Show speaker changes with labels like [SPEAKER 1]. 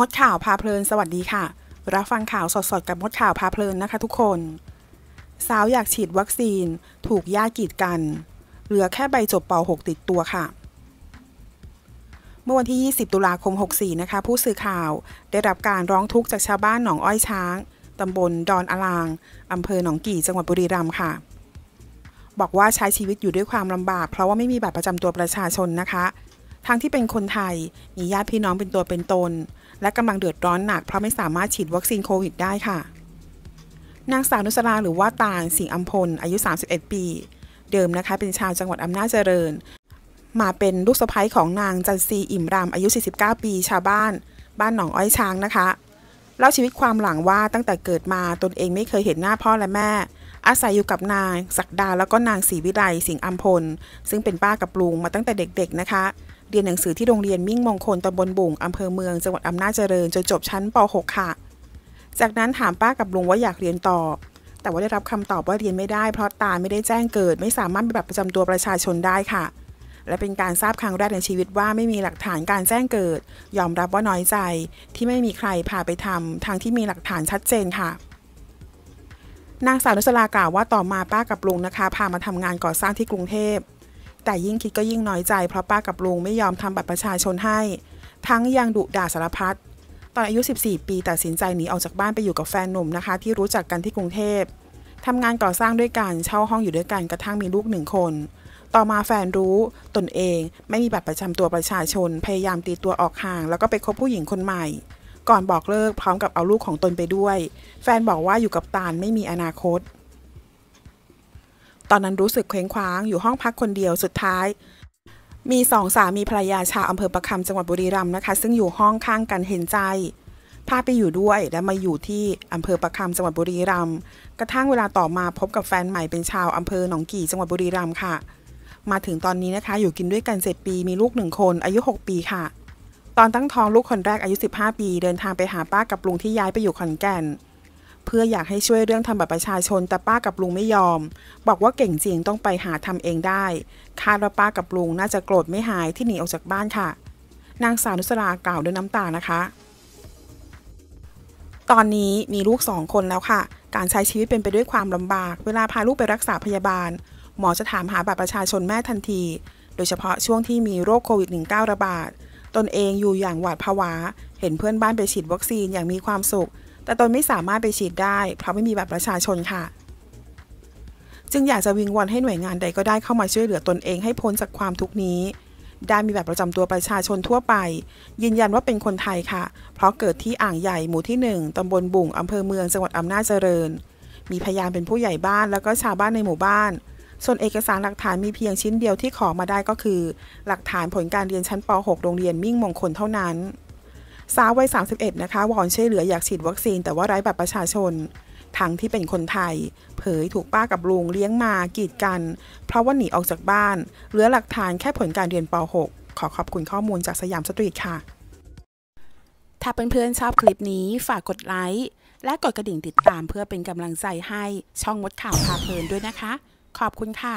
[SPEAKER 1] มดข่าวพาเพลินสวัสดีค่ะ รับฟังข่าวสดๆกับมดข่าวพาเพลินนะคะทุกคน สาวอยากฉีดวัคซีน ถูกย่ากีดกัน เหลือแค่ใบจบป .6 ติดตัวค่ะ เมื่อวันที่ 20 ตุลาคม 64 นะคะ ผู้สื่อข่าวได้รับการร้องทุกข์จากชาวบ้านหนองอ้อยช้างตำบลดอนอลางอำเภอหนองกี่จังหวัดบุรีรัมย์ค่ะ บอกว่าใช้ชีวิตอยู่ด้วยความลำบากเพราะว่าไม่มีบัตรประจำตัวประชาชนนะคะทั้งที่เป็นคนไทย มีญาติพี่น้องเป็นตัวเป็นตน และกำลังเดือดร้อนหนักเพราะไม่สามารถฉีดวัคซีนโควิดได้ค่ะ นางสาวนุสราหรือว่าตางสิงอัมพล อายุ 31 ปี เดิมนะคะ เป็นชาวจังหวัดอำนาจเจริญ มาเป็นลูกสะใภ้ของนางจันซีอิ่มรำอายุ 49 ปี ชาวบ้าน บ้านหนองอ้อยช้างนะคะ เล่าชีวิตความหลังว่าตั้งแต่เกิดมาตนเองไม่เคยเห็นหน้าพ่อและแม่ อาศัยอยู่กับนาง ศักดาแล้วก็นางศรีวิไลสิงอัมพล ซึ่งเป็นป้ากับลุงมาตั้งแต่เด็ก ๆนะคะเรียนหนังสือที่โรงเรียนมิ่งมงคลตำบลบุ่งอำเภอเมืองจังหวัดอำนาจเจริญจนจบชั้นป .6 ค่ะ จากนั้นถามป้ากับลุงว่าอยากเรียนต่อ แต่ว่าได้รับคำตอบว่าเรียนไม่ได้เพราะตาไม่ได้แจ้งเกิด ไม่สามารถมีบัตรประจำตัวประชาชนได้ค่ะ และเป็นการทราบครั้งแรกในชีวิตว่าไม่มีหลักฐานการแจ้งเกิด ยอมรับว่าน้อยใจที่ไม่มีใครพาไปทำ ทางที่มีหลักฐานชัดเจนค่ะ นางสาวนุสลากล่าวว่าต่อมาป้ากับลุงนะคะพามาทำงานก่อสร้างที่กรุงเทพแต่ยิ่งคิดก็ยิ่งน้อยใจเพราะป้ากับลุง ไม่ยอมทำบัตรประชาชนให้ ทั้งยังดุด่าสารพัดตอนอายุ 14 ปีตัดสินใจหนีออกจากบ้านไปอยู่กับแฟนหนุ่มนะคะที่รู้จักกันที่กรุงเทพทำงานก่อสร้างด้วยกันเช่าห้องอยู่ด้วยกัน กระทั่งมีลูกหนึ่งคน ต่อมาแฟนรู้ตนเองไม่มีบัตรประจำตัวประชาชน พยายามตีตัวออกห่าง แล้วก็ไปคบผู้หญิงคนใหม่ ก่อนบอกเลิก พร้อมกับเอาลูกของตนไปด้วย แฟนบอกว่าอยู่กับตาลไม่มีอนาคตตอนนั้นรู้สึกเคว้งคว้างอยู่ห้องพักคนเดียวสุดท้าย มีสองสามีภรรยาชาวอำเภอประคำจังหวัดบุรีรัมย์นะคะซึ่งอยู่ห้องข้างกันเห็นใจพาไปอยู่ด้วยและมาอยู่ที่อำเภอประคำจังหวัดบุรีรัมย์กระทั่งเวลาต่อมาพบกับแฟนใหม่เป็นชาวอำเภอหนองกี่จังหวัดบุรีรัมย์ค่ะ มาถึงตอนนี้นะคะอยู่กินด้วยกันเจ็ดปีมีลูกหนึ่งคนอายุ6 ปีค่ะ ตอนตั้งท้องลูกคนแรกอายุ15 ปีเดินทางไปหาป้ากับลุงที่ย้ายไปอยู่ขอนแก่นเพื่ออยากให้ช่วยเรื่องทำบัตรประชาชนแต่ป้ากับลุงไม่ยอม บอกว่าเก่งจริงต้องไปหาทำเองได้คาดว่าป้ากับลุงน่าจะโกรธไม่หายที่หนีออกจากบ้านค่ะ นางสาวนุสรากล่าวด้วยน้ำตานะคะ ตอนนี้มีลูกสองคนแล้วค่ะ การใช้ชีวิตเป็นไปด้วยความลำบากเวลาพาลูกไปรักษาพยาบาล หมอจะถามหาบัตรประชาชนแม่ทันทีโดยเฉพาะช่วงที่มีโรคโควิด -19 ระบาดตนเองอยู่อย่างหวาดผวาเห็นเพื่อนบ้านไปฉีดวัคซีนอย่างมีความสุขแต่ตนไม่สามารถไปฉีดได้ เพราะไม่มีบัตรประชาชนค่ะ จึงอยากจะวิงวอนให้หน่วยงานใดก็ได้เข้ามาช่วยเหลือตนเองให้พ้นจากความทุกนี้ ได้มีแบบประจำตัวประชาชนทั่วไป ยืนยันว่าเป็นคนไทยค่ะ เพราะเกิดที่อ่างใหญ่หมู่ที่ 1ตำบลบุ่ง อำเภอเมืองจังหวัดอำนาจเจริญ มีพยานเป็นผู้ใหญ่บ้านแล้วก็ชาวบ้านในหมู่บ้าน ส่วนเอกสารหลักฐานมีเพียงชิ้นเดียวที่ขอมาได้ก็คือ หลักฐานผลการเรียนชั้นป .6 โรงเรียนมิ่งมงคลเท่านั้นสาววัย31 นะคะ วอนช่วยเหลืออยากฉีดวัคซีน แต่ว่าไร้บัตรประชาชน ทั้งที่เป็นคนไทย เผยถูกป้ากับลุงเลี้ยงมากีดกัน เพราะว่าหนีออกจากบ้าน เหลือหลักฐานแค่ผลการเรียนป .6 ขอขอบคุณข้อมูลจากสยามสตรีทค่ะ ถ้าเเพื่อนๆชอบคลิปนี้ฝากกดไลค์ และกดกระดิ่งติดตามเพื่อเป็นกำลังใจให้ช่องมดข่าวพาเพลินด้วยนะคะ ขอบคุณค่ะ